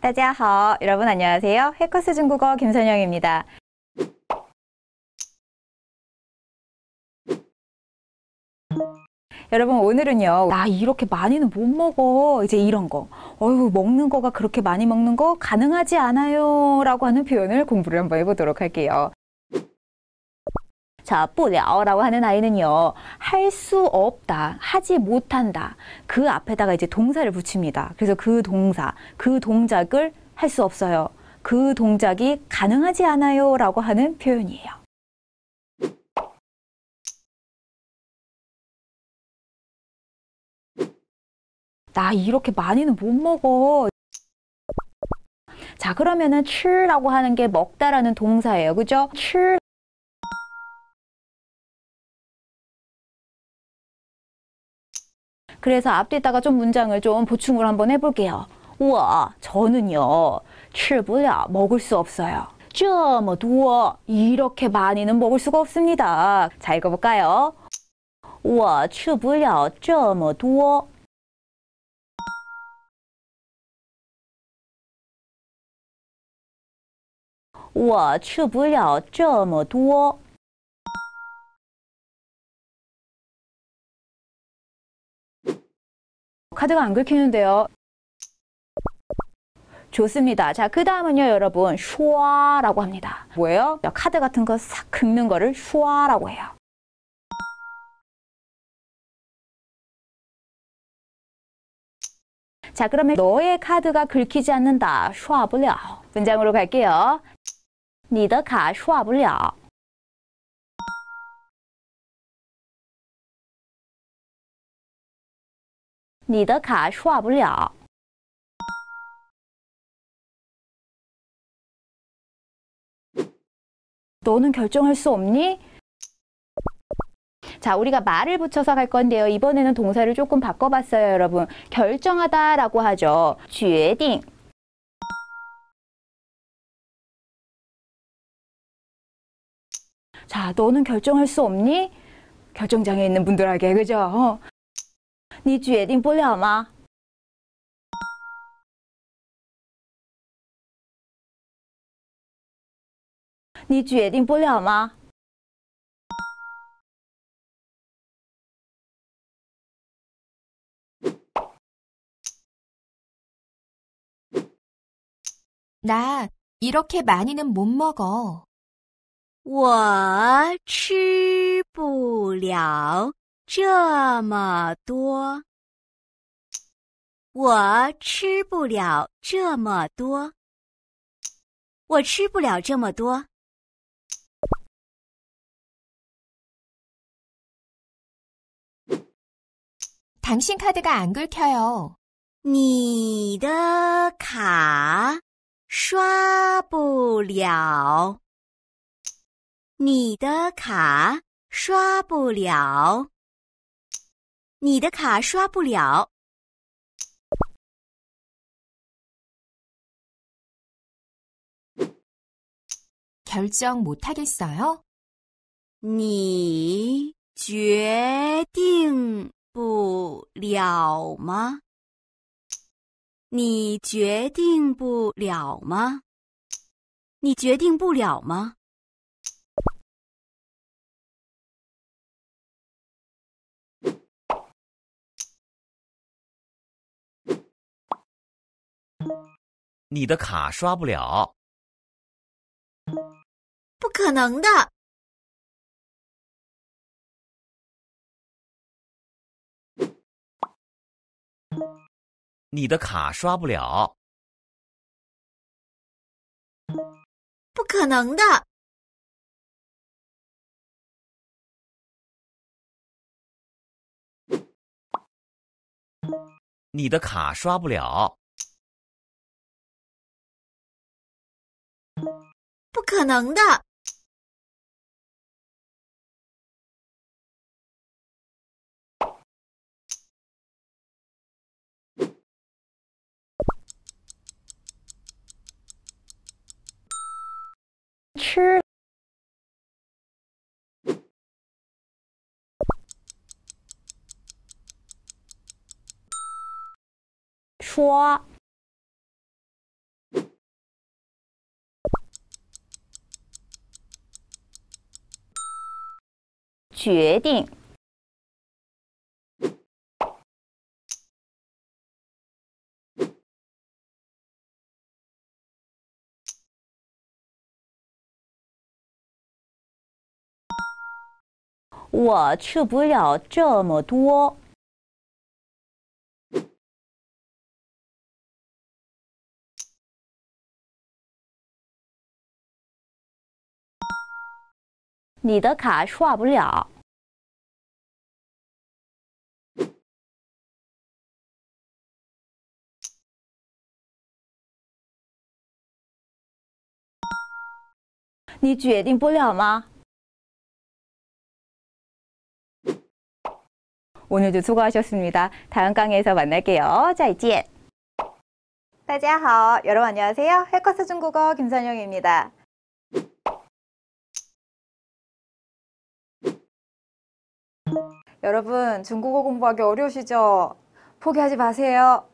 大家好, 여러분 안녕하세요. 해커스 중국어 김선영입니다. 여러분 오늘은요 나 이렇게 많이는 못 먹어 이제 이런 거 어휴 먹는 거가 그렇게 많이 먹는 거 가능하지 않아요 라고 하는 표현을 공부를 한번 해보도록 할게요 자, 不了라고 하는 아이는요. 할 수 없다, 하지 못한다. 그 앞에다가 이제 동사를 붙입니다. 그래서 그 동사, 그 동작을 할 수 없어요. 그 동작이 가능하지 않아요 라고 하는 표현이에요. 나 이렇게 많이는 못 먹어. 자 그러면은 '칠'라고 하는 게 먹다라는 동사예요. 그죠? '칠' 그래서 앞뒤다가 좀 문장을 좀 보충을 한번 해볼게요. 우와, 저는요, 吃不了, 먹을 수 없어요. 这么多, 이렇게 많이는 먹을 수가 없습니다. 잘 읽어볼까요? 我吃不了这么多. 와吃不了这么多 카드가 안 긁히는데요. 좋습니다. 자, 그 다음은요, 여러분, 슈아라고 합니다. 뭐예요? 카드 같은 거 싹 긁는 거를 슈아라고 해요. 자, 그러면 너의 카드가 긁히지 않는다. 슈아不了. 문장으로 갈게요. 니你的卡刷不了。 你的卡刷不了。너는결정할수없니 자, 우리가 말을 붙여서 갈 건데요. 이번에는 동사를 조금 바꿔봤어요, 여러분. 결정하다라고 하죠. 决定. 자, 너는 결정할 수 없니? 결정장애 있는 분들에게, 그죠? 어. 你决定不了吗？你决定不了吗？나이렇게많이는못먹 어。 我吃不了。这么多，我吃不了这么多。我吃不了这么多。당신카드가안걸켜요你的卡刷不了。你的卡刷不了。你的卡刷不了。결정못하겠어요你决定不了吗？你决定不了吗？你决定不了吗？你的卡刷不了，不可能的。你的卡刷不了，不可能的。你的卡刷不了。不可能的。吃。说。决定，我去不了这么多。你的卡刷不了，你决定不了吗？오늘도수고하셨습니다다음강의에서만날게요잘见大家好，여러분안녕하세요핵커스중국어김선영입니다 여러분 중국어 공부하기 어려우시죠? 포기하지 마세요.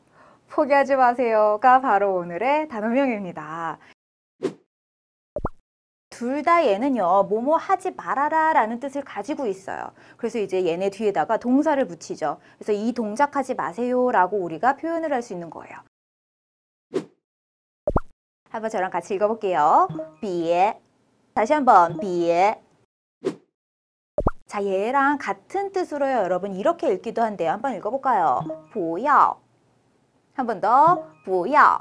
포기하지 마세요가 바로 오늘의 단어명입니다. 둘 다 얘는요 뭐뭐 하지 말아라 라는 뜻을 가지고 있어요 그래서 이제 얘네 뒤에다가 동사를 붙이죠 그래서 이 동작 하지 마세요 라고 우리가 표현을 할 수 있는 거예요 한번 저랑 같이 읽어볼게요 비에 다시 한번 비에 자, 얘랑 같은 뜻으로요. 여러분 이렇게 읽기도 한데요. 한번 읽어볼까요? 보여. 한번 더. 보여.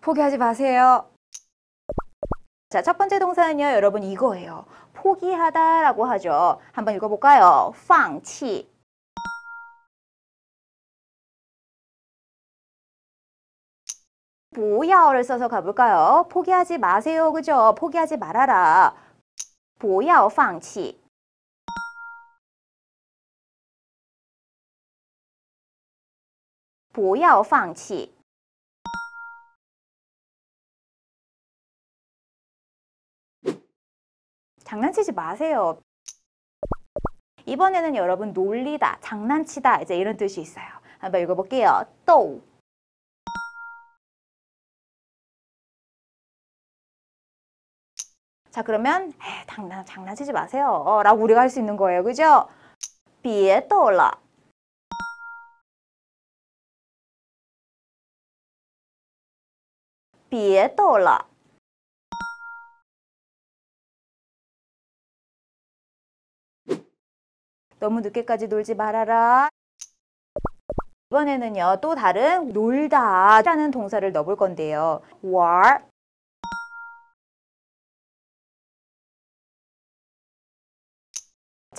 포기하지 마세요. 자, 첫 번째 동사는요. 여러분 이거예요. 포기하다라고 하죠. 한번 읽어볼까요? 放弃. 보야를 써서 가볼까요? 포기하지 마세요. 그죠? 포기하지 말아라. 不要放弃. 보야어 방치 장난치지 마세요. 이번에는 여러분 놀리다, 장난치다 이제 이런 뜻이 있어요. 한번 읽어볼게요. 또자 그러면 에이, 장 장난치지 마세요 어, 라고 우리가 할 수 있는 거예요 그죠? 비에 떠올라 비에 떠올라 너무 늦게까지 놀지 말아라 이번에는요 또 다른 놀다 라는 동사를 넣어볼 건데요 war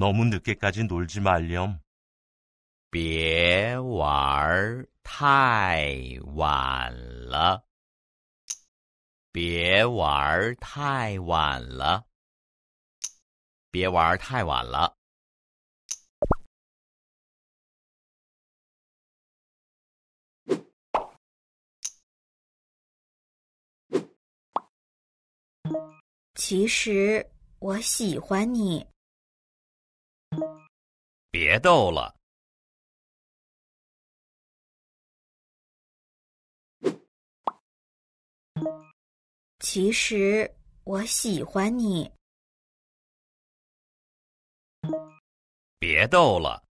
너무늦게까지놀지말 렴。 别玩太晚了。别玩太晚了。别玩太晚了。其实我喜欢你。别逗了！其实我喜欢你。别逗了！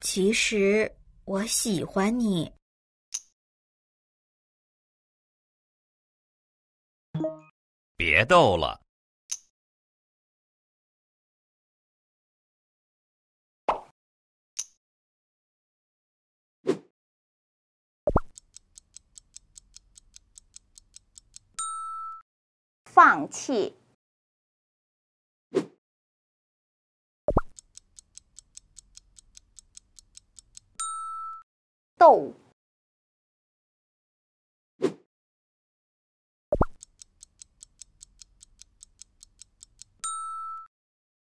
其实我喜欢你。别逗了！放弃！逗。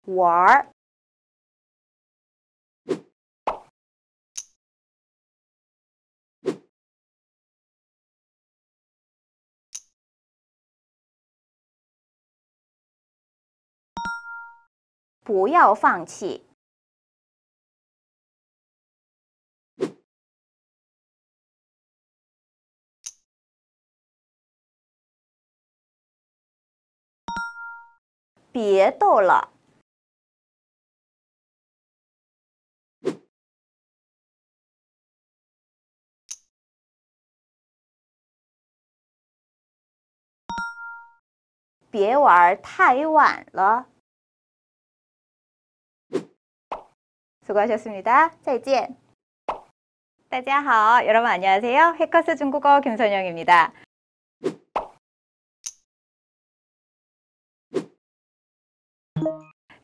玩儿，不要放弃，别逗了。别玩太晚了。 수고하셨습니다. 再见.大家好, 여러분 안녕하세요. 해커스 중국어 김선영입니다.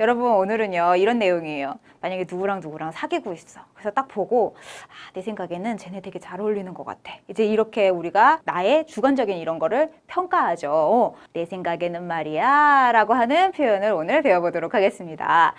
여러분 오늘은요 이런 내용이에요. 만약에 누구랑 누구랑 사귀고 있어. 그래서 딱 보고 아, 내 생각에는 쟤네 되게 잘 어울리는 것 같아. 이제 이렇게 우리가 나의 주관적인 이런 거를 평가하죠. 내 생각에는 말이야 라고 하는 표현을 오늘 배워보도록 하겠습니다.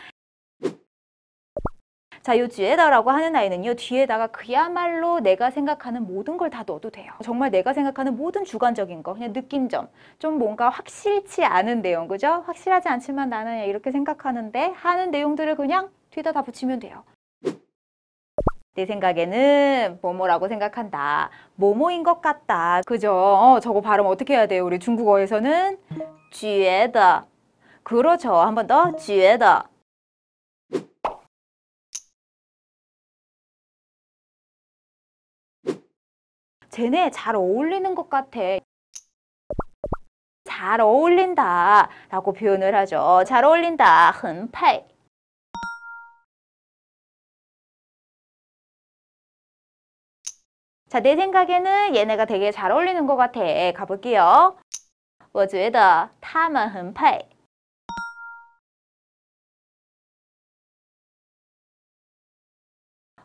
자, 요 뒤에다라고 하는 아이는요. 뒤에다가 그야말로 내가 생각하는 모든 걸 다 넣어도 돼요. 정말 내가 생각하는 모든 주관적인 거, 그냥 느낌 점, 좀 뭔가 확실치 않은 내용, 그죠? 확실하지 않지만 나는 이렇게 생각하는데 하는 내용들을 그냥 뒤에다 다 붙이면 돼요. 내 생각에는 뭐뭐라고 생각한다. 뭐뭐인 것 같다. 그죠? 어, 저거 발음 어떻게 해야 돼요? 우리 중국어에서는 쥐에다. 그렇죠. 한 번 더. 쥐에다. 쟤네 잘 어울리는 것 같아. 잘 어울린다 라고 표현을 하죠. 잘 어울린다. 흔팔. 자, 내 생각에는 얘네가 되게 잘 어울리는 것 같아. 가볼게요. 我觉得他们很配.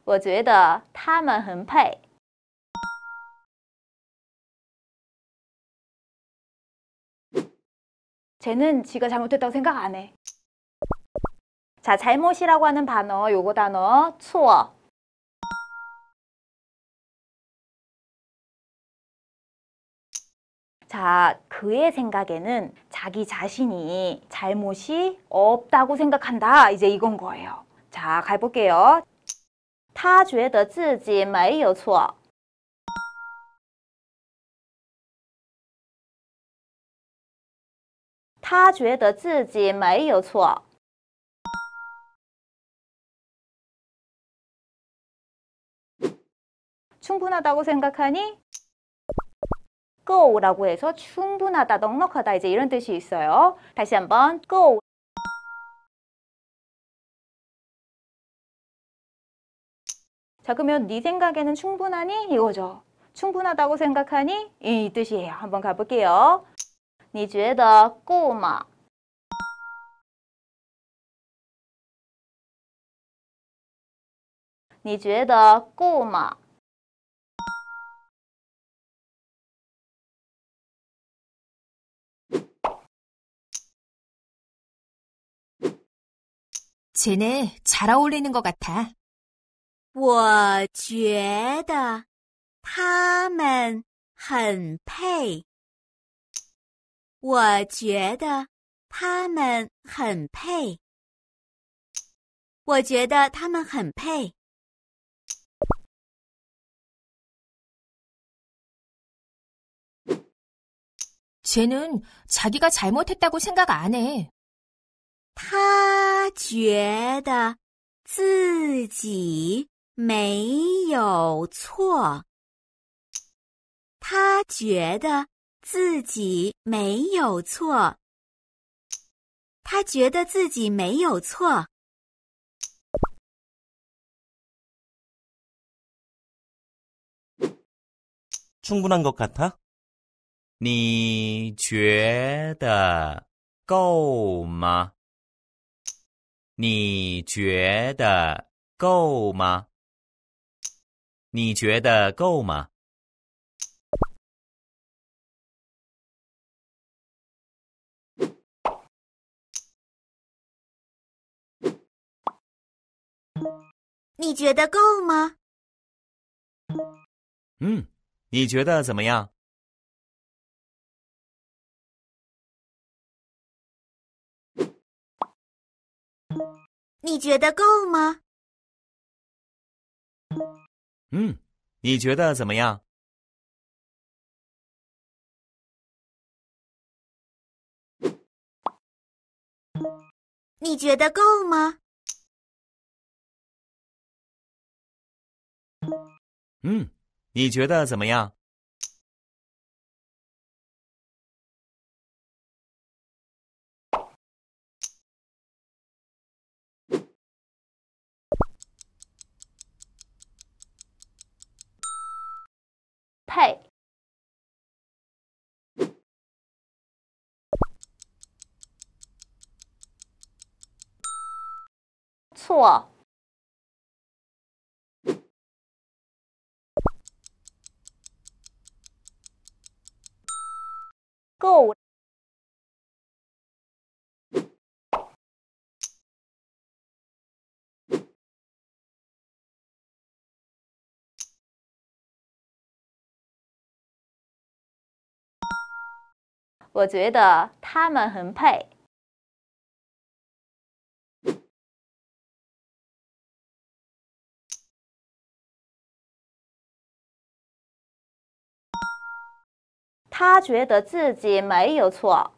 워觉得他们很配 쟤는 지가 잘못했다고 생각 안 해. 자, 잘못이라고 하는 단어, 요거 단어, 추어. 자, 그의 생각에는 자기 자신이 잘못이 없다고 생각한다. 이제 이건 거예요. 자, 가볼게요. 他觉得自己没有错。他觉得自己没有错。 충분하다고 생각하니 go라고 해서 충분하다, 넉넉하다 이제 이런 뜻이 있어요. 다시 한번 go 자 그러면 네 생각에는 충분하니? 이거죠. 충분하다고 생각하니? 이 뜻이에요. 한번 가볼게요. 你觉得够吗？你觉得够吗？잘어울리는것같 아。 我觉得他们很配。我觉得他们很配。我觉得他们很配。他觉得自己没有错。他觉得。自己没有错，他觉得自己没有错。充分了，你觉得够吗？你觉得够吗？你觉得够吗？你觉得够吗？嗯，你觉得怎么样？你觉得够吗？嗯，你觉得怎么样？你觉得够吗？嗯，你觉得怎么样？配错。我觉得他们很配。他觉得自己没有错。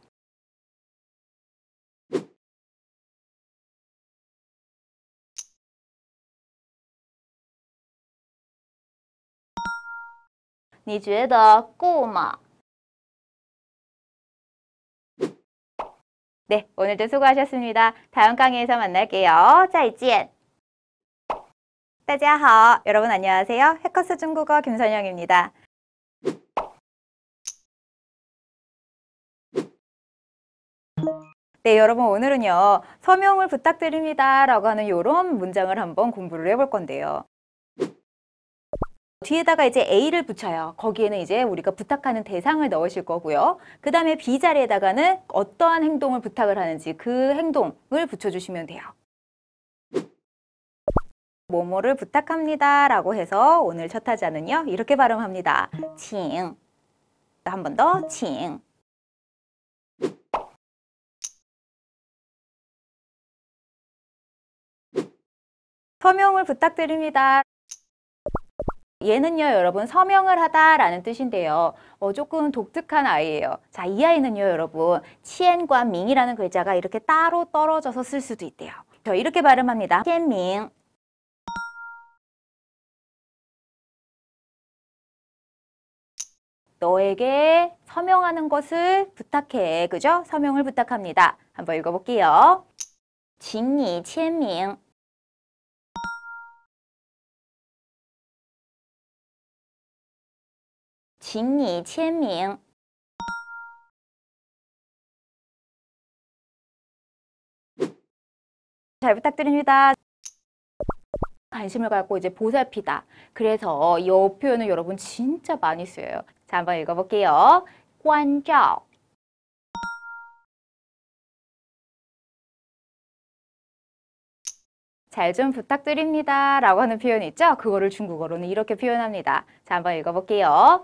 你觉得够吗？네오늘도수고하셨습니다다음강의에서만날게요잘见大家好，여러분안녕하세요해커스중국어김선영입니다 네, 여러분 오늘은요. 서명을 부탁드립니다 라고 하는 이런 문장을 한번 공부를 해볼 건데요. 뒤에다가 이제 A를 붙여요. 거기에는 이제 우리가 부탁하는 대상을 넣으실 거고요. 그 다음에 B 자리에다가는 어떠한 행동을 부탁을 하는지 그 행동을 붙여주시면 돼요. 뭐뭐를 부탁합니다 라고 해서 오늘 첫 타자는요. 이렇게 발음합니다. 칭. 한 번 더 칭. 서명을 부탁드립니다. 얘는요 여러분 서명을 하다라는 뜻인데요 어, 조금 독특한 아이예요 자이 아이는요 여러분 치엔과 밍이라는 글자가 이렇게 따로 떨어져서 쓸 수도 있대요 저 이렇게 발음합니다 치엔밍 너에게 서명하는 것을 부탁해 그죠? 서명을 부탁합니다 한번 읽어볼게요 진이 치엔밍 请你签名。잘 부탁드립니다. 관심을 갖고 이제 보살피다. 그래서 이 표현을 여러분 진짜 많이 쓰여요. 자, 한번 읽어볼게요. 관照 잘좀 부탁드립니다 라고 하는 표현 있죠? 그거를 중국어로는 이렇게 표현합니다. 자, 한번 읽어볼게요.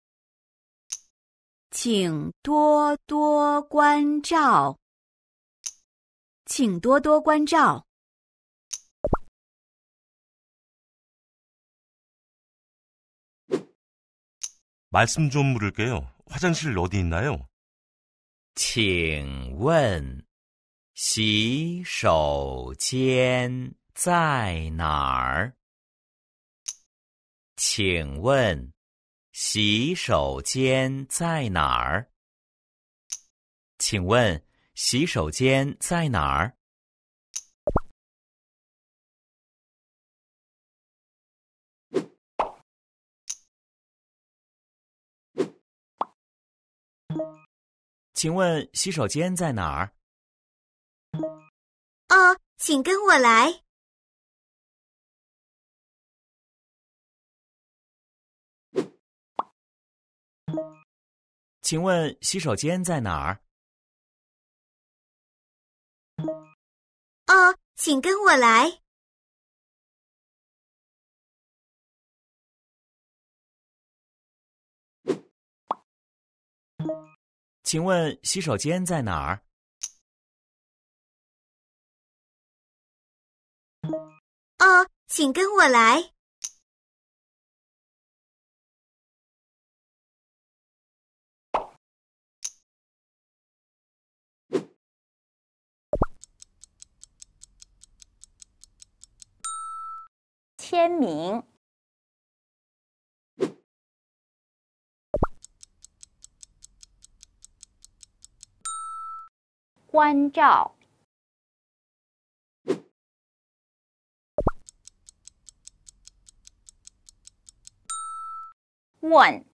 请多多关照，请多多关照。말씀좀물을게 요， 화장실어디있나 요？ 请问洗手间在哪儿？请问。洗手间在哪儿？请问洗手间在哪儿？请问洗手间在哪儿？哦，请跟我来。请问洗手间在哪儿？哦，请跟我来。请问洗手间在哪儿？哦，请跟我来。签名，关照，one。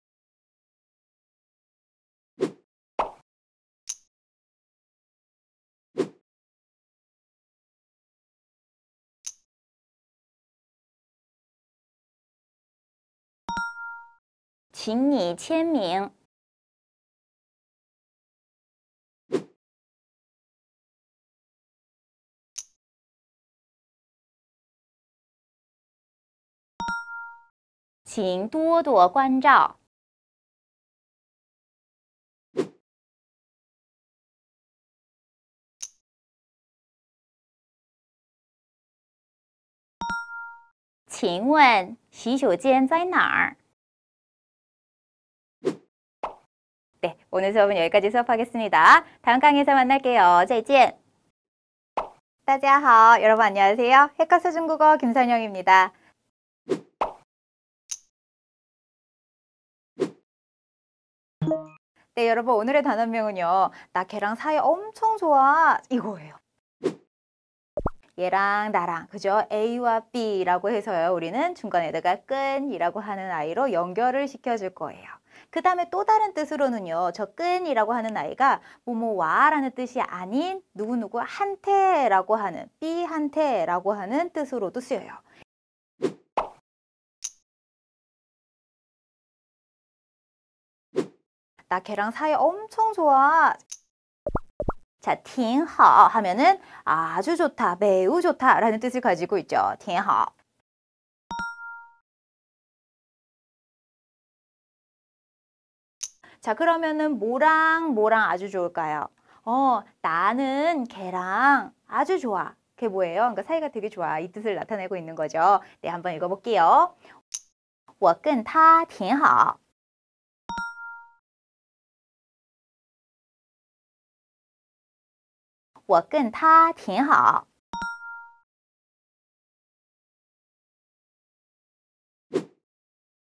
请你签名，请多多关照。请问洗手间在哪儿？ 네, 오늘 수업은 여기까지 수업하겠습니다. 다음 강의에서 만날게요. 再见.大家好, 여러분 안녕하세요. 해커스 중국어 김선영입니다. 네, 여러분 오늘의 단어명은요. 나 걔랑 사이 엄청 좋아. 이거예요. 얘랑 나랑 그죠? A와 B라고 해서요. 우리는 중간에다가 끈이라고 하는 아이로 연결을 시켜줄 거예요. 그 다음에 또 다른 뜻으로는요. 접근이라고 하는 아이가 뭐뭐와라는 뜻이 아닌 누구누구 한테라고 하는 B한테라고 하는 뜻으로도 쓰여요. 나 걔랑 사이 엄청 좋아. 자, 挺好 하면은 아주 좋다, 매우 좋다 라는 뜻을 가지고 있죠. 挺好. 자, 그러면은 뭐랑 뭐랑 아주 좋을까요? 어, 나는 걔랑 아주 좋아. 걔 뭐예요? 그러니까 사이가 되게 좋아. 이 뜻을 나타내고 있는 거죠. 네, 한번 읽어볼게요. 我跟他挺好. 워跟他挺好.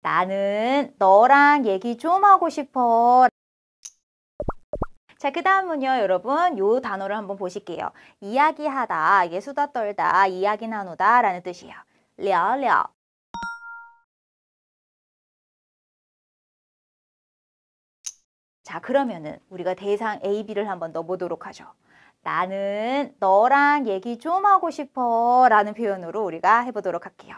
나는 너랑 얘기 좀 하고 싶어. 자, 그 다음은요, 여러분, 요 단어를 한번 보실게요. 이야기하다, 이 수다 떨다, 이야기 나누다 라는 뜻이에요. 聊聊. 자, 그러면은 우리가 대상 A, B를 한번 넣어보도록 하죠. 나는 너랑 얘기 좀 하고 싶어 라는 표현으로 우리가 해보도록 할게요.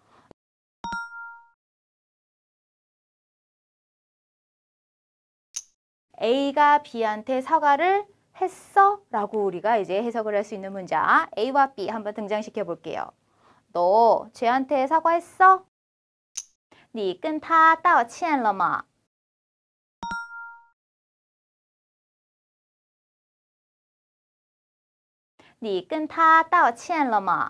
A가 B한테 사과를 했어? 라고 우리가 이제 해석을 할 수 있는 문장 A와 B 한번 등장시켜 볼게요. 너 쟤한테 사과했어? 你跟他道歉了吗? 네跟他道歉了吗?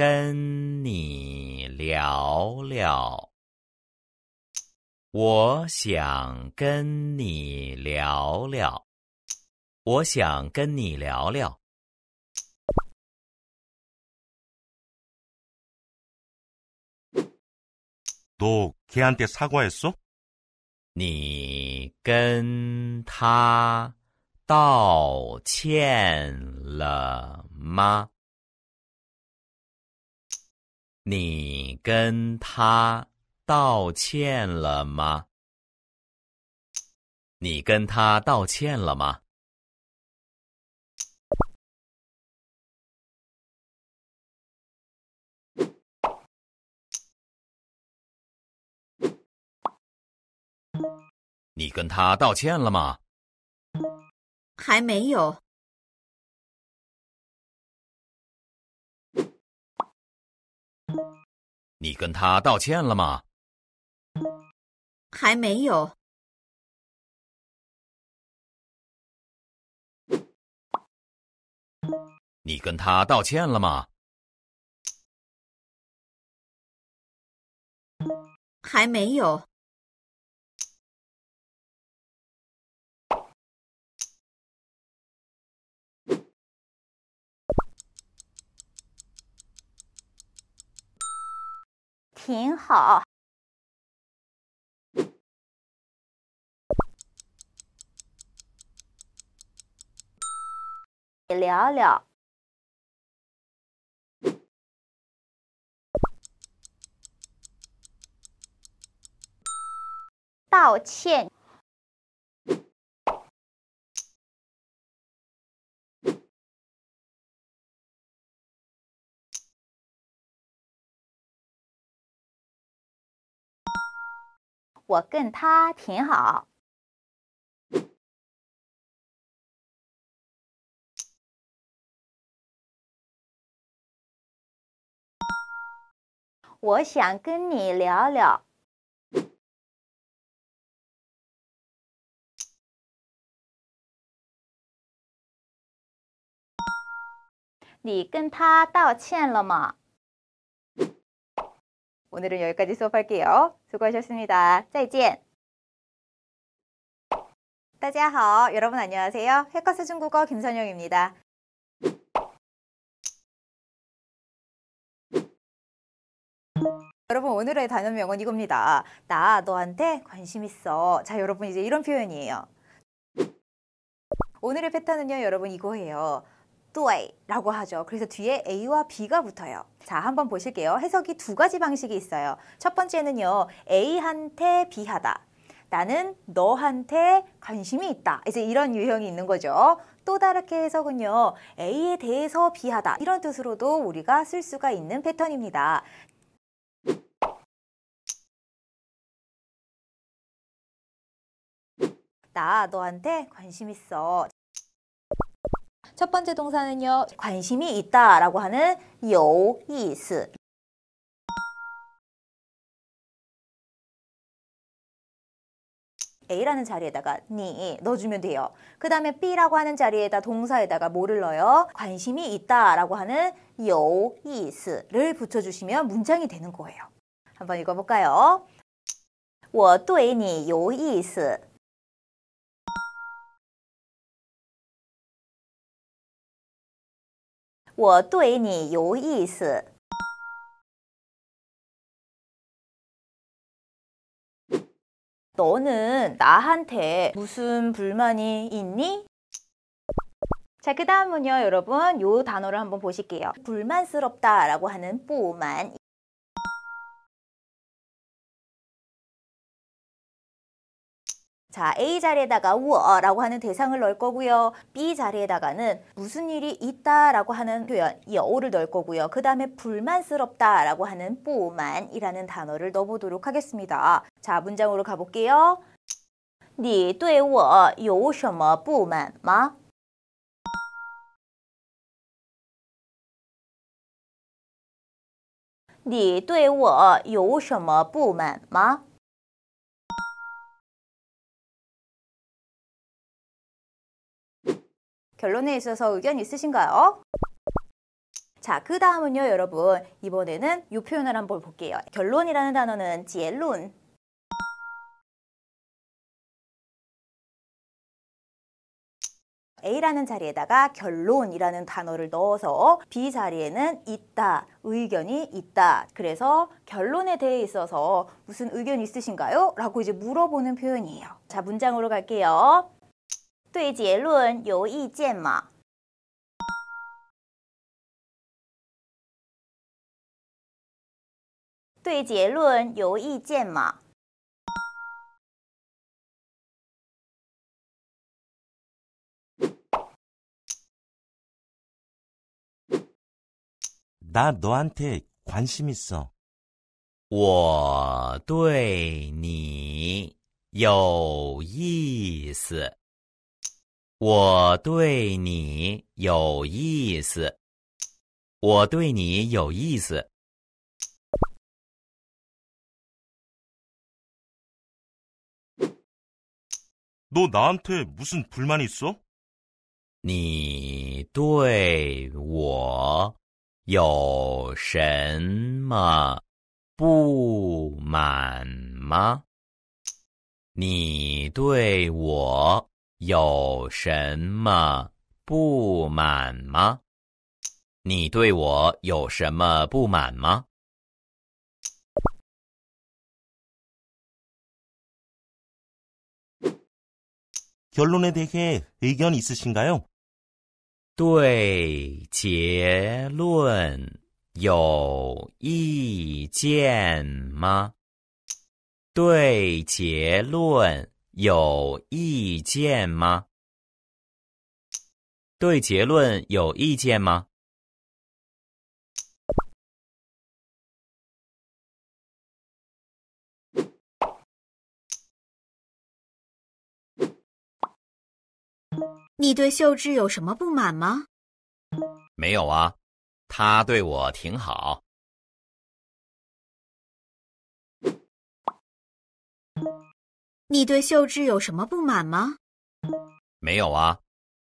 跟你聊聊，我想跟你聊聊，我想跟你聊聊。你跟他道歉了吗？你跟他道歉了吗？你跟他道歉了吗？你跟他道歉了吗？还没有。你跟他道歉了吗？还没有。你跟他道歉了吗？还没有。挺好。聊聊。道歉。我跟他挺好。我想跟你聊聊。你跟他道歉了吗？ 오늘은 여기까지 수업할게요. 수고하셨습니다. 짜이젠! 大家好, 여러분 안녕하세요. 해커스 중국어 김선영입니다. 여러분 오늘의 단어 명언 이겁니다. 나 너한테 관심 있어. 자 여러분 이제 이런 표현이에요. 오늘의 패턴은요 여러분 이거예요. 또라고 하죠. 그래서 뒤에 A와 B가 붙어요. 자, 한번 보실게요. 해석이 두 가지 방식이 있어요. 첫 번째는요. A한테 B하다. 나는 너한테 관심이 있다. 이제 이런 유형이 있는 거죠. 또 다르게 해석은요. A에 대해서 B하다. 이런 뜻으로도 우리가 쓸 수가 있는 패턴입니다. 나 너한테 관심 있어. 첫 번째 동사는요. 관심이 있다라고 하는 요意思. A라는 자리에다가 니 넣어주면 돼요. 그 다음에 B라고 하는 자리에다 동사에다가 뭐를 넣어요? 관심이 있다라고 하는 요이스를 붙여주시면 문장이 되는 거예요. 한번 읽어볼까요? 我对你有意思。 我对你有意思。너는 나한테 무슨 불만이 있니? 자, 그 다음은요, 여러분, 요 단어를 한번 보실게요. 불만스럽다 라고 하는 뿌만 자, A 자리에다가 우어라고 하는 대상을 넣을 거고요. B 자리에다가는 무슨 일이 있다라고 하는 표현 여오를 넣을 거고요. 그 다음에 불만스럽다라고 하는 뽀만이라는 단어를 넣어보도록 하겠습니다. 자, 문장으로 가볼게요. 你对我有什么不满吗? 네, 네对我有什么不满吗? 결론에 있어서 의견 있으신가요? 자, 그 다음은요, 여러분. 이번에는 이 표현을 한번 볼게요. 결론이라는 단어는 지엘론. A라는 자리에다가 결론이라는 단어를 넣어서 B 자리에는 있다, 의견이 있다. 그래서 결론에 대해 있어서 무슨 의견 있으신가요? 라고 이제 물어보는 표현이에요. 자, 문장으로 갈게요. 对结论有意见吗？对结论有意见吗？나너한테관심있어我对你有意思。我对你有意思，我对你有意思。你对，我有什么不满吗？你对我。有什么不满吗？你对我有什么不满吗？结论에대해의견있으신가요对结论有意见吗？对结论。有意见吗？对结论有意见吗？你对秀智有什么不满吗？没有啊，她对我挺好。你对秀智有什么不满吗？没有啊，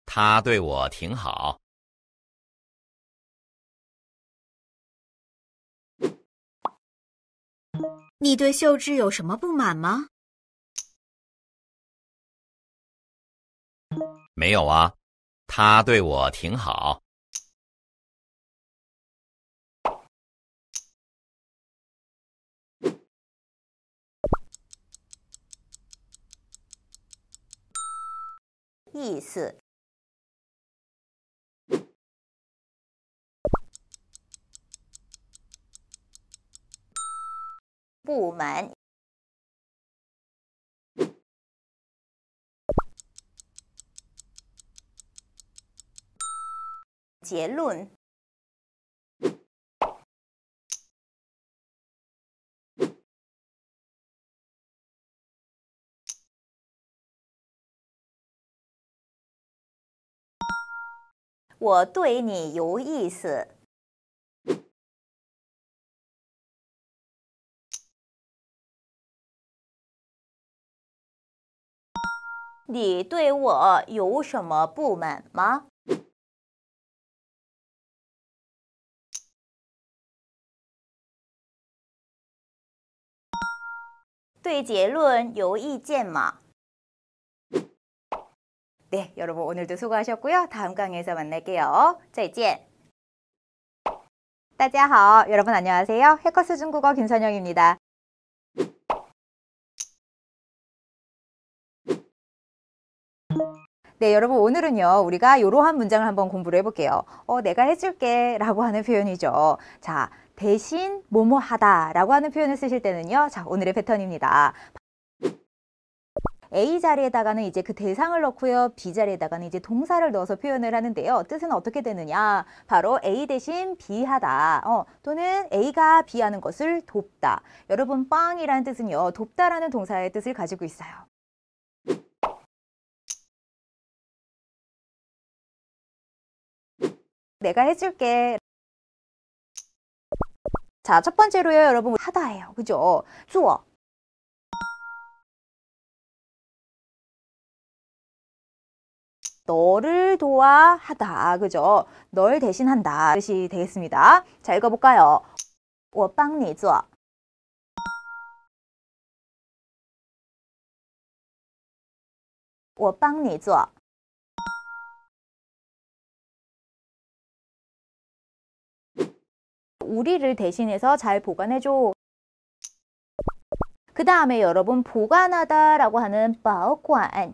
他对我挺好。你对秀智有什么不满吗？没有啊，他对我挺好。意思，部门。结论。我对你有意思，你对我有什么不满吗？对结论有意见吗？ 네, 여러분 오늘도 수고하셨고요. 다음 강의에서 만날게요. 자, 이제 大家好, 여러분 안녕하세요. 해커스 중국어 김선영입니다. 네, 여러분 오늘은요. 우리가 이러한 문장을 한번 공부를 해볼게요. 어, 내가 해줄게 라고 하는 표현이죠. 자, 대신 뭐뭐 하다 라고 하는 표현을 쓰실 때는요. 자, 오늘의 패턴입니다. A 자리에다가는 이제 그 대상을 넣고요. B 자리에다가는 이제 동사를 넣어서 표현을 하는데요. 뜻은 어떻게 되느냐? 바로 A 대신 B 하다. 어, 또는 A가 B 하는 것을 돕다. 여러분 빵이라는 뜻은요. 돕다라는 동사의 뜻을 가지고 있어요. 내가 해줄게. 자, 첫 번째로요, 여러분. 하다예요. 그죠? 주어. 너를 도와 하다. 아, 그죠? 널 대신한다. 뜻이 되겠습니다. 자, 읽어볼까요? 我帮你做. 워帮你做. 우리를 대신해서 잘 보관해줘. 그 다음에 여러분 보관하다 라고 하는 保管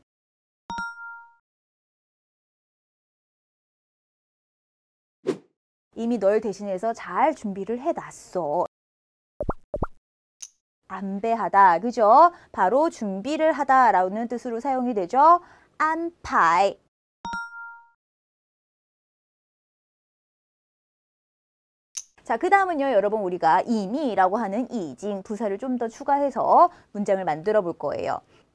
이미 널 대신해서 잘 준비를 해놨어. 안배하다, 그죠? 바로 준비를 하다라는 뜻으로 사용이 되죠. 안파이. 자, 그 다음은요, 여러분 우리가 이미라고 하는 이징 부사를 좀 더 추가해서 문장을 만들어 볼 거예요.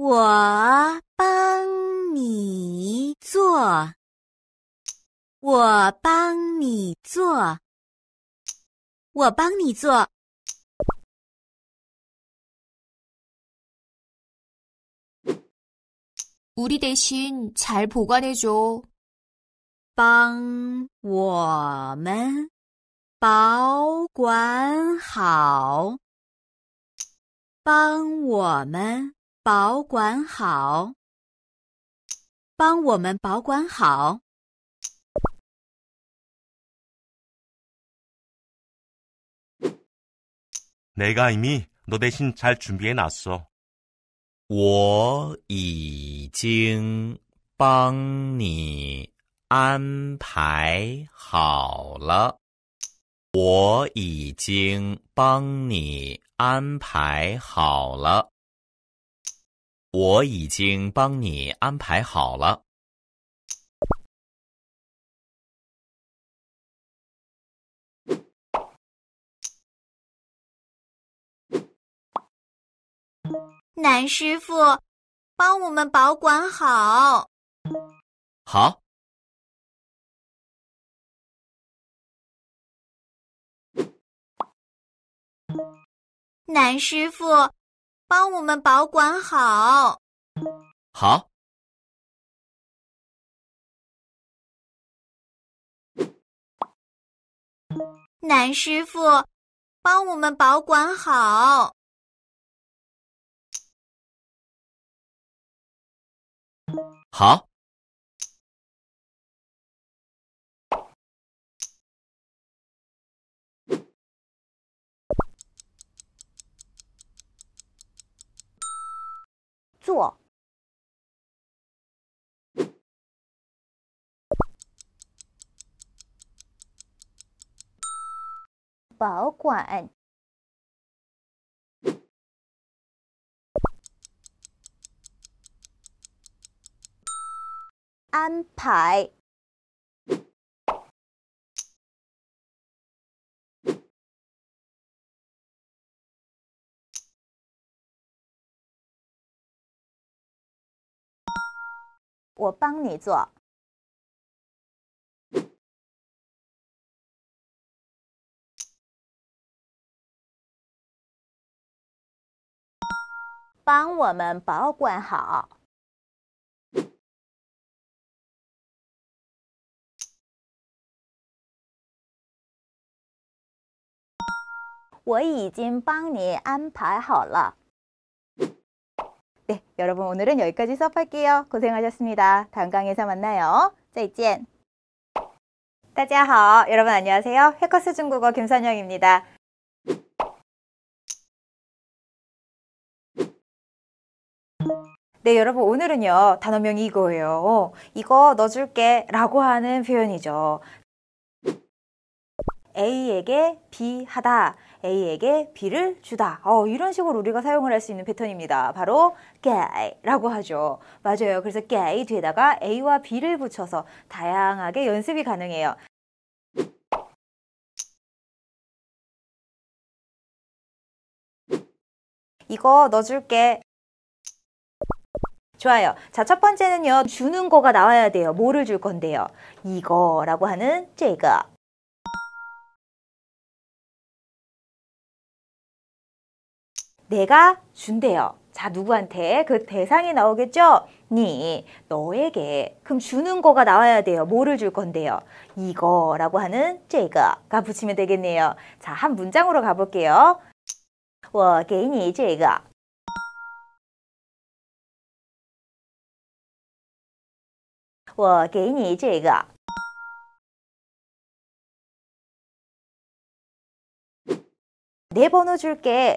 我帮你做，我帮你做，我帮你做。우리대신잘보관해줘帮我们保管好。帮我们。保管好，帮我们保管好。내가이미너대신잘준비해놨 어。 我已经帮你安排好了。我已经帮你安排好了。我已经帮你安排好了，南师傅，帮我们保管好。好，南师傅。帮我们保管好，好，南师傅，帮我们保管好，好。做，保管，安排。我帮你做，帮我们保管好。我已经帮你安排好了。 네, 여러분 오늘은 여기까지 수업할게요. 고생하셨습니다. 다음 강의에서 만나요. 再见.大家好, 여러분 안녕하세요. 해커스 중국어 김선영입니다. 네, 여러분 오늘은요. 단어명이 이거예요. 이거 넣어줄게 라고 하는 표현이죠. A에게 B 하다 A에게 B를 주다. 어, 이런 식으로 우리가 사용을 할 수 있는 패턴입니다. 바로 get라고 하죠. 맞아요. 그래서 get 뒤에다가 A와 B를 붙여서 다양하게 연습이 가능해요. 이거 넣어줄게. 좋아요. 자, 첫 번째는요. 주는 거가 나와야 돼요. 뭐를 줄 건데요. 이거라고 하는 제가. 내가 준대요. 자, 누구한테? 그 대상이 나오겠죠? 니, 너에게. 그럼 주는 거가 나와야 돼요. 뭐를 줄 건데요? 이거라고 하는 제가가 붙이면 되겠네요. 자, 한 문장으로 가볼게요. 我给你这个. 워, 게이니, 제가. 내 번호 줄게.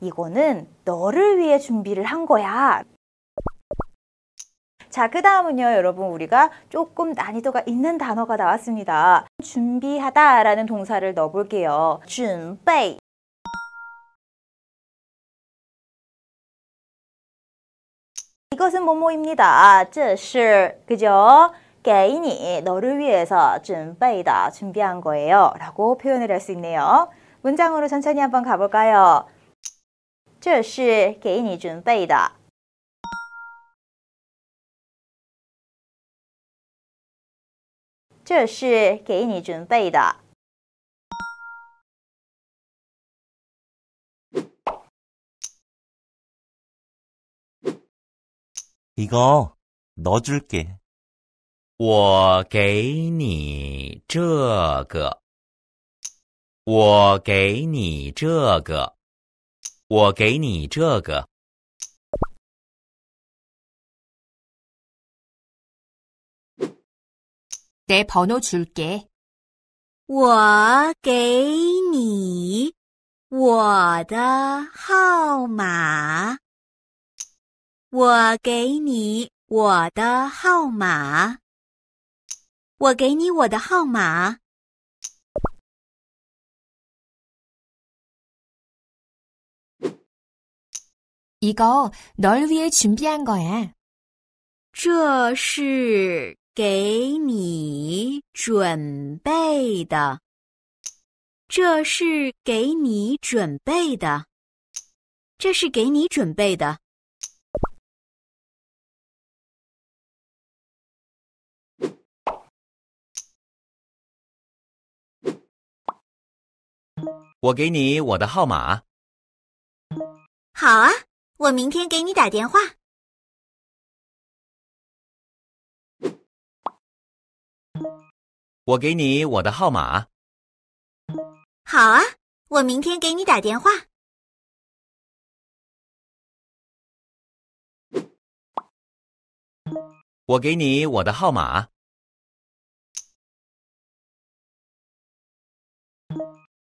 이거는 너를 위해 준비를 한 거야. 자, 그 다음은요, 여러분, 우리가 조금 난이도가 있는 단어가 나왔습니다. 준비하다 라는 동사를 넣어볼게요. 준비. 이것은 뭐뭐입니다. 这是, 그죠? 개인이 너를 위해서 준비다, 준비한 거예요. 라고 표현을 할 수 있네요. 문장으로 천천히 한번 가볼까요? 这是给你准备的，这是给你准备的。이거넣어줄 게， 我给你这个，我给你这个。我给你这个。내번호줄 게。 我给你我的号码。我给你我的号码。我给你我的号码。이거널위해준비한거 야。 这是给你准备的。这是给你准备的。这是给你准备的。我给你我的号码。好啊。我明天给你打电话。我给你我的号码。好啊，我明天给你打电话。我给你我的号码。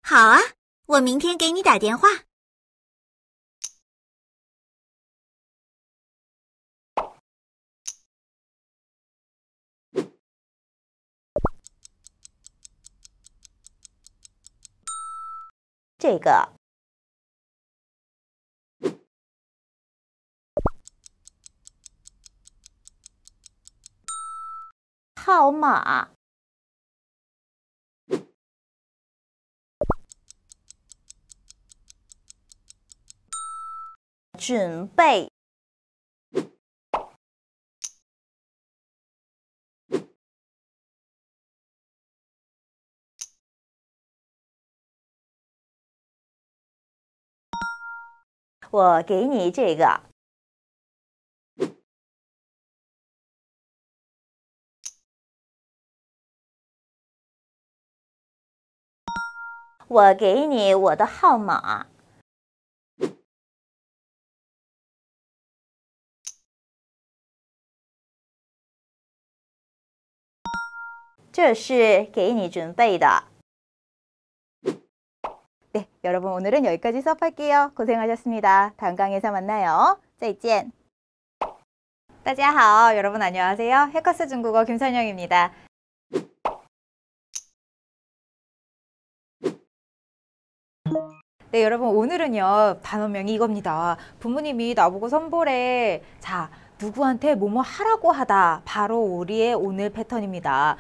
好啊，我明天给你打电话。这个号码准备。我给你这个，我给你我的号码，这是给你准备的。 네, 여러분 오늘은 여기까지 수업할게요. 고생하셨습니다. 다음 강의에서 만나요. 再见.大家好, 여러분 안녕하세요. 해커스 중국어 김선영입니다. 네, 여러분 오늘은요. 단어명이 이겁니다. 부모님이 나보고 선보래. 자, 누구한테 뭐뭐 하라고 하다. 바로 우리의 오늘 패턴입니다.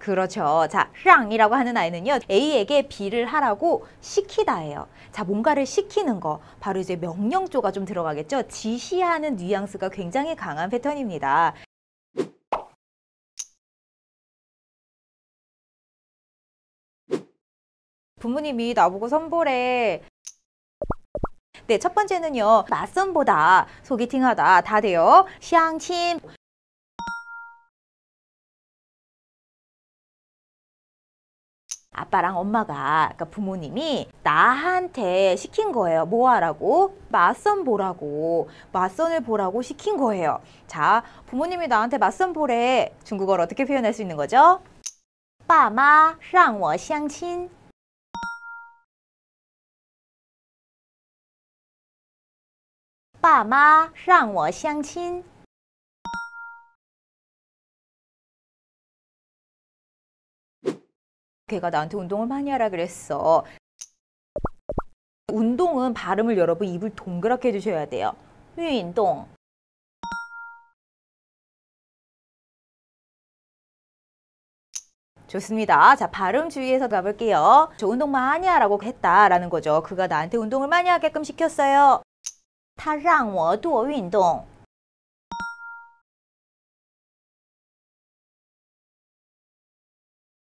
그렇죠. 자, 랑이라고 하는 아이는요. A에게 B를 하라고 시키다예요. 자, 뭔가를 시키는 거. 바로 이제 명령조가 좀 들어가겠죠. 지시하는 뉘앙스가 굉장히 강한 패턴입니다. 부모님이 나보고 선보래 네, 첫 번째는요. 맞선보다 소개팅하다 다 돼요. 시향침 아빠랑 엄마가 그러니까 부모님이 나한테 시킨 거예요. 뭐 하라고? 맞선 보라고. 맞선을 보라고 시킨 거예요. 자, 부모님이 나한테 맞선 보래. 중국어로 어떻게 표현할 수 있는 거죠? 爸妈让我相亲. 빠마 让我相亲 걔가 나한테 운동을 많이 하라 그랬어. 운동은 발음을 여러분 입을 동그랗게 해주셔야 돼요. 운동. 좋습니다. 자, 발음 주의해서 가볼게요. 저 운동 많이 하라고 했다라는 거죠. 그가 나한테 운동을 많이 하게끔 시켰어요. 他让我做运动.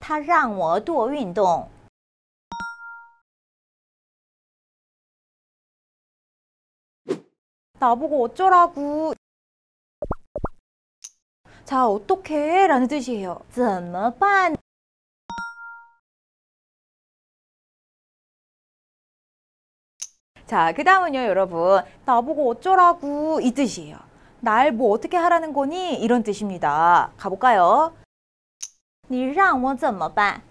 他让我多运动。나보고 어쩌라고. 자, 어떻게? 라는 뜻이에요. 怎么办? 자, 그 다음은요, 여러분. 나보고 어쩌라고. 이 뜻이에요. 날 뭐 어떻게 하라는 거니? 이런 뜻입니다. 가볼까요? 你让我怎么办？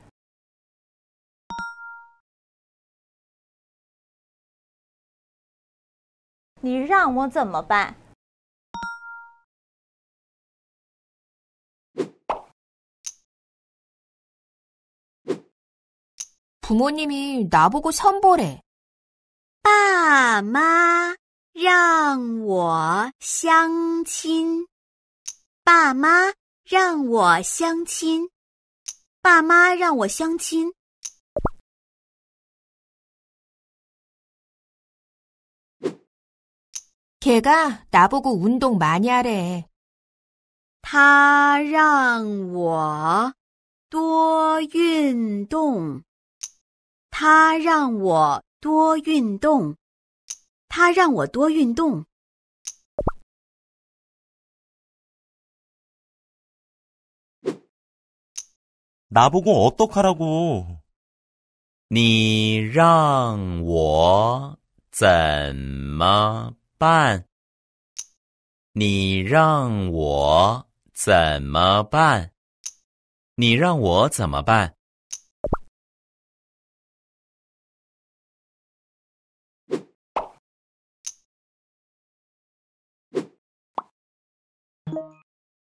你让我怎么办？父母님이나보고선보래爸妈让我相亲。爸妈让我相亲。爸妈让我相亲。他家，我跑步运动많이하 래。 他让我多运动。他让我多运动。他让我多运动。나보고어떡하라고你让我怎么办？你让我怎么办？你让我怎么办？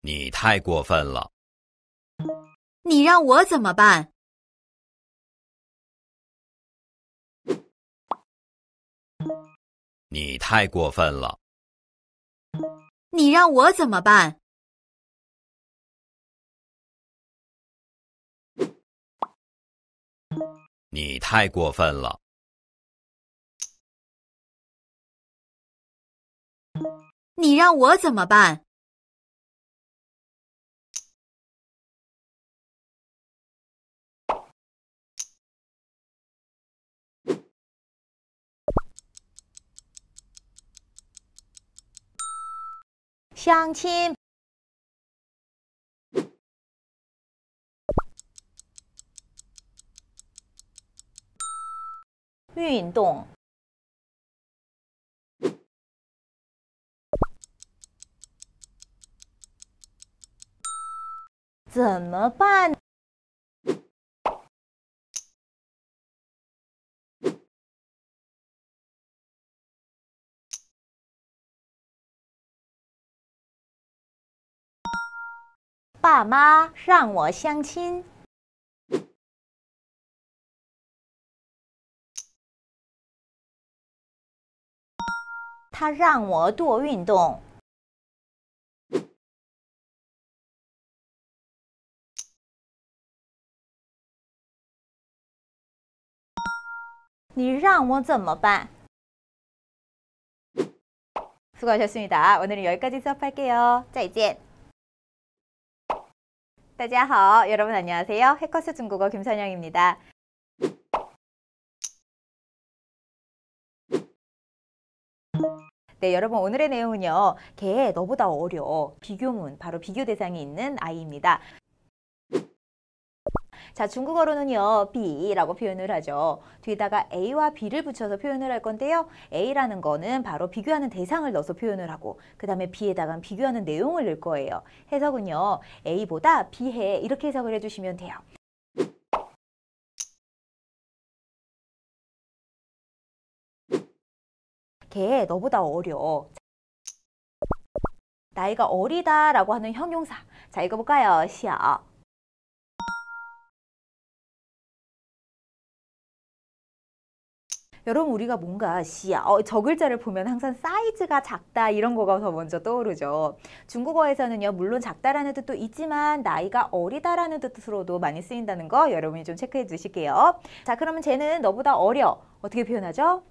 你太过分了。你让我怎么办？你太过分了！你让我怎么办？你太过分了！你让我怎么办？相亲，运动，怎么办？爸妈让我相亲，他让我多运动，你让我怎么办？辛苦了，谢谢大家。今天是十点二十，再见。大家好, 여러분 안녕하세요. 해커스 중국어 김선영입니다. 네, 여러분 오늘의 내용은요. 걔 너보다 어려. 비교문, 바로 비교 대상이 있는 아이입니다. 자, 중국어로는요. B라고 표현을 하죠. 뒤에다가 A와 B를 붙여서 표현을 할 건데요. A라는 거는 바로 비교하는 대상을 넣어서 표현을 하고 그 다음에 B에다가 비교하는 내용을 넣을 거예요. 해석은요. A보다 B해 이렇게 해석을 해주시면 돼요. 걔 너보다 어려. 나이가 어리다라고 하는 형용사. 자, 읽어볼까요? 시어 여러분 우리가 뭔가 시 어, 저 글자를 보면 항상 사이즈가 작다 이런 거가 더 먼저 떠오르죠. 중국어에서는요. 물론 작다라는 뜻도 있지만 나이가 어리다라는 뜻으로도 많이 쓰인다는 거 여러분이 좀 체크해 주실게요. 자 그러면 쟤는 너보다 어려. 어떻게 표현하죠?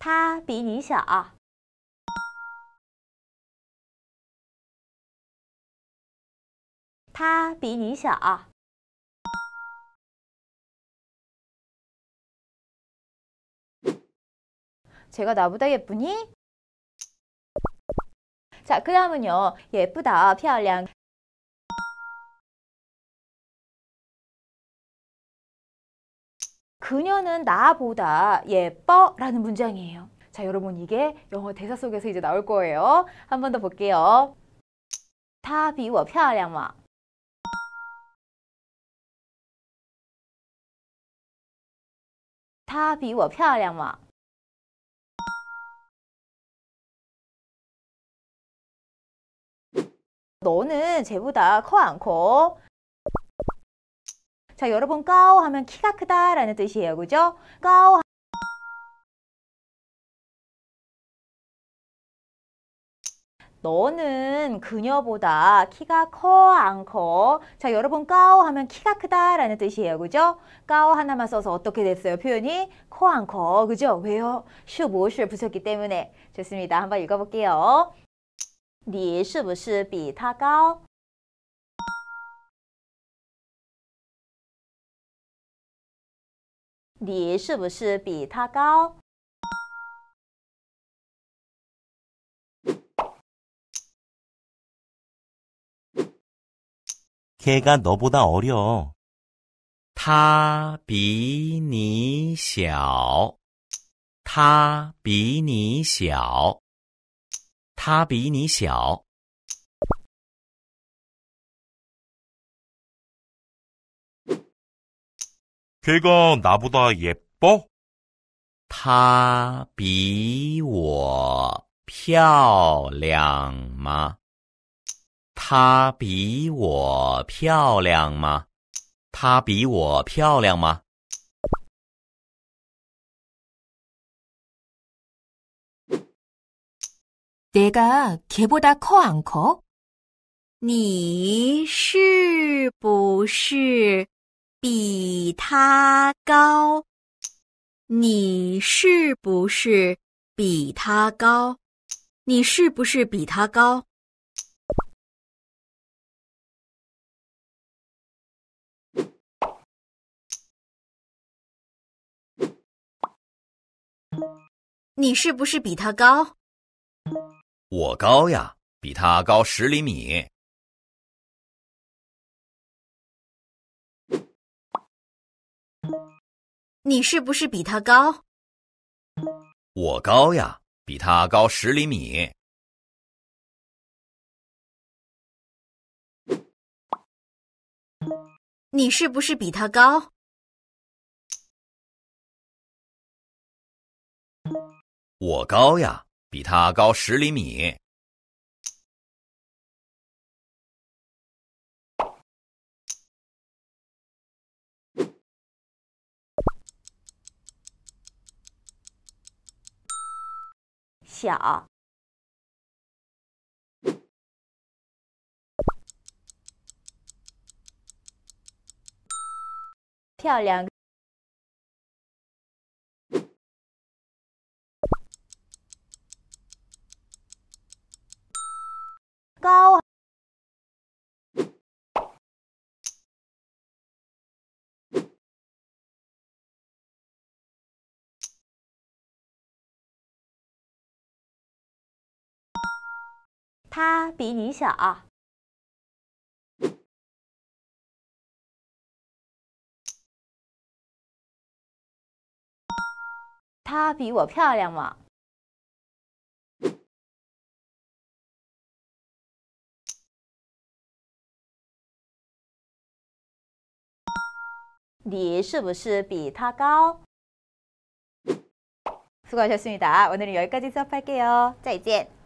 타比你小 타比你小 제가 나보다 예쁘니? 자, 그 다음은요. 예쁘다, 漂亮. 그녀는 나보다 예뻐 라는 문장이에요. 자, 여러분 이게 영어 대사 속에서 이제 나올 거예요. 한 번 더 볼게요. 她比我漂亮吗? 다比我漂亮吗? 너는 쟤보다 커 안 커? 자 여러분 까오 하면 키가 크다 라는 뜻이에요 그죠? 까오 너는 그녀보다 키가 커 안 커? 자 여러분 까오 하면 키가 크다 라는 뜻이에요 그죠? 까오 하나만 써서 어떻게 됐어요 표현이? 커 안 커? 그죠? 왜요? 슈 모슈를 뭐, 붙였기 때문에 좋습니다 한번 읽어볼게요 你是不是比他高？你是不是比他高？걔가너보다어려他比你小，他比你小。他比你小。걔 có na bự 他比我漂亮吗？他比我漂亮吗？他比我漂亮吗？내가걔보다커안커你是不是比他高？你是不是比他高？你是不是比他高？你是不是比他高？我高呀，比他高十厘米。你是不是比他高？我高呀，比他高十厘米。你是不是比他高？我高呀。比他高十厘米，小，漂亮。高他比你小。她比我漂亮吗？你是不是比他高？수고하셨습니다오늘은여기까지해볼게요再见。